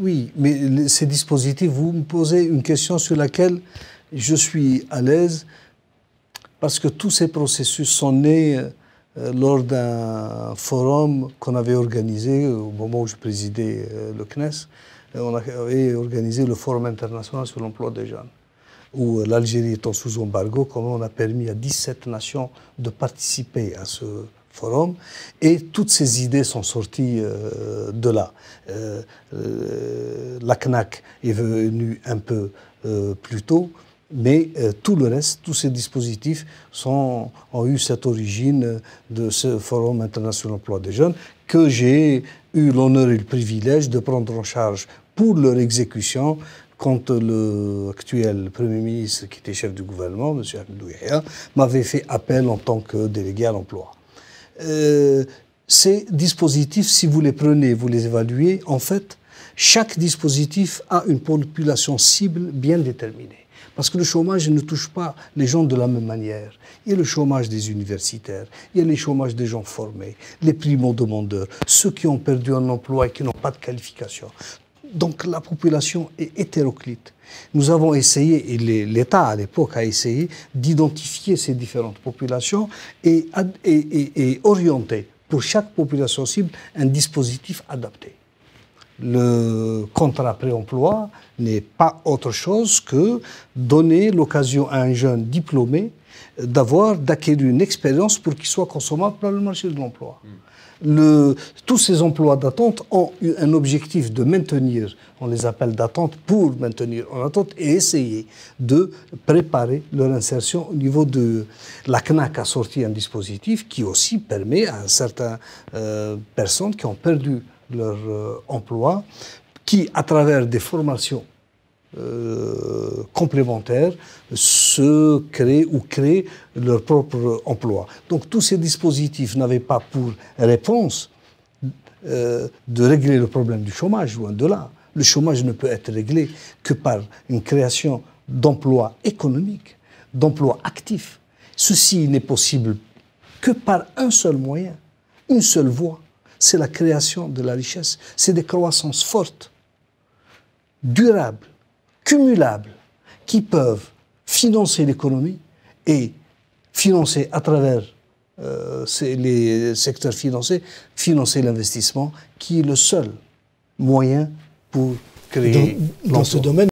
Oui, mais ces dispositifs, vous me posez une question sur laquelle je suis à l'aise, parce que tous ces processus sont nés euh, lors d'un forum qu'on avait organisé au moment où je présidais euh, le CNES. Euh, on avait organisé le Forum international sur l'emploi des jeunes, où l'Algérie étant sous embargo, comment on a permis à 17 nations de participer à ce, forum, et toutes ces idées sont sorties euh, de là. Euh, euh, la CNAC est venue un peu plus tôt, mais tout le reste, tous ces dispositifs ont eu cette origine de ce Forum international emploi des jeunes que j'ai eu l'honneur et le privilège de prendre en charge pour leur exécution quand l'actuel Premier ministre, qui était chef du gouvernement, M. Abdou m'avait fait appel en tant que délégué à l'emploi. Euh, ces dispositifs, si vous les prenez, vous les évaluez, en fait, chaque dispositif a une population cible bien déterminée. Parce que le chômage ne touche pas les gens de la même manière. Il y a le chômage des universitaires, il y a le chômage des gens formés, les primo-demandeurs, ceux qui ont perdu un emploi et qui n'ont pas de qualification. Donc la population est hétéroclite. Nous avons essayé, et l'État à l'époque a essayé, d'identifier ces différentes populations et, orienter pour chaque population cible un dispositif adapté le contrat pré-emploi n'est pas autre chose que donner l'occasion à un jeune diplômé d'avoir, d'acquérir une expérience pour qu'il soit consommable par le marché de l'emploi. Hmm. Le, tous ces emplois d'attente ont eu un objectif de maintenir, on les appelle d'attente pour maintenir en attente et essayer de préparer leur insertion au niveau de... La CNAC a sorti un dispositif qui aussi permet à certaines euh, personnes qui ont perdu leur euh, emploi, qui, à travers des formations euh, complémentaires se créent ou créent leur propre emploi. Donc tous ces dispositifs n'avaient pas pour réponse euh, de régler le problème du chômage, loin de là. Le chômage ne peut être réglé que par une création d'emplois économiques, d'emplois actifs. Ceci n'est possible que par un seul moyen, une seule voie, c'est la création de la richesse, c'est des croissances fortes, durables, cumulables, qui peuvent financer l'économie et financer à travers euh, les secteurs financiers, financer l'investissement, qui est le seul moyen pour créer. dans ce domaine,